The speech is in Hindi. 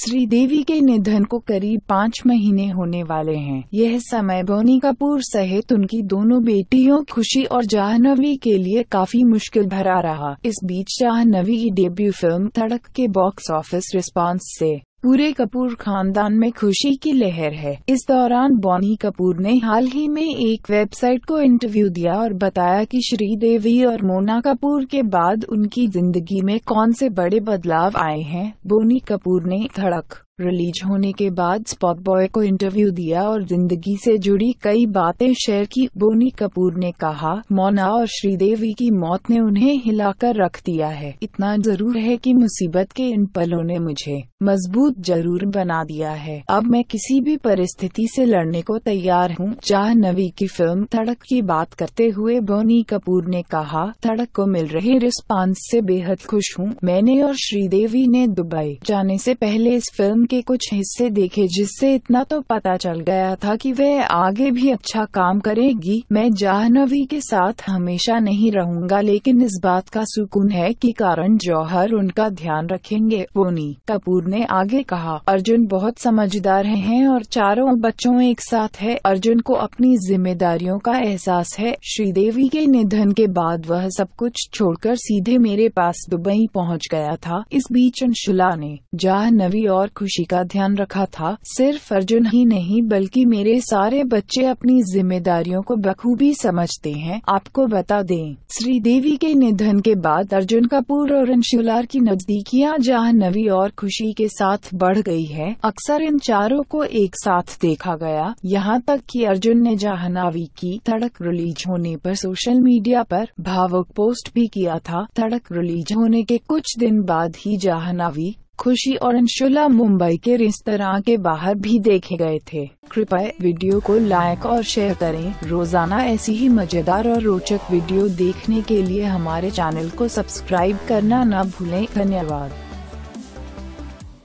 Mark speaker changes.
Speaker 1: श्रीदेवी के निधन को करीब पाँच महीने होने वाले हैं। यह समय बोनी कपूर सहित उनकी दोनों बेटियों खुशी और जाहनवी के लिए काफी मुश्किल भरा रहा इस बीच जाहनवी की डेब्यू फिल्म तड़क के बॉक्स ऑफिस रिस्पांस से पूरे कपूर खानदान में खुशी की लहर है इस दौरान बोनी कपूर ने हाल ही में एक वेबसाइट को इंटरव्यू दिया और बताया कि श्रीदेवी और मोना कपूर के बाद उनकी जिंदगी में कौन से बड़े बदलाव आए हैं बोनी कपूर ने धड़क रिलीज होने के बाद स्पॉट बॉय को इंटरव्यू दिया और जिंदगी से जुड़ी कई बातें शेयर की बोनी कपूर ने कहा मोना और श्रीदेवी की मौत ने उन्हें हिलाकर रख दिया है इतना जरूर है कि मुसीबत के इन पलों ने मुझे मजबूत जरूर बना दिया है अब मैं किसी भी परिस्थिति से लड़ने को तैयार हूँ नवी की फिल्म थड़क की बात करते हुए बोनी कपूर ने कहा थड़क को मिल रहे रिस्पांस ऐसी बेहद खुश हूँ मैंने और श्रीदेवी ने दुबई जाने ऐसी पहले इस फिल्म फिल्म के कुछ हिस्से देखे जिससे इतना तो पता चल गया था कि वह आगे भी अच्छा काम करेगी मैं जाहनवी के साथ हमेशा नहीं रहूंगा लेकिन इस बात का सुकून है कि कारण जौहर उनका ध्यान रखेंगे बोनी कपूर ने आगे कहा अर्जुन बहुत समझदार हैं और चारों बच्चों एक साथ है अर्जुन को अपनी जिम्मेदारियों का एहसास है श्रीदेवी के निधन के बाद वह सब कुछ छोड़कर सीधे मेरे पास दुबई पहुंच गया था इस बीच अंशुला ने जाह्नवी और खुशी खुशी का ध्यान रखा था सिर्फ अर्जुन ही नहीं बल्कि मेरे सारे बच्चे अपनी जिम्मेदारियों को बखूबी समझते हैं आपको बता दें श्रीदेवी के निधन के बाद अर्जुन कपूर और अंशुलार की नजदीकियां जाह्नवी और खुशी के साथ बढ़ गई है अक्सर इन चारों को एक साथ देखा गया यहाँ तक की अर्जुन ने जाहनावी की तड़क रिलीज होने आरोप सोशल मीडिया आरोप भावुक पोस्ट भी किया था तड़क रिलीज होने के कुछ दिन बाद ही जाहनावी खुशी और अंशुला मुंबई के रेस्तरा के बाहर भी देखे गए थे कृपया वीडियो को लाइक और शेयर करें रोजाना ऐसी ही मजेदार और रोचक वीडियो देखने के लिए हमारे चैनल को सब्सक्राइब करना न भूलें धन्यवाद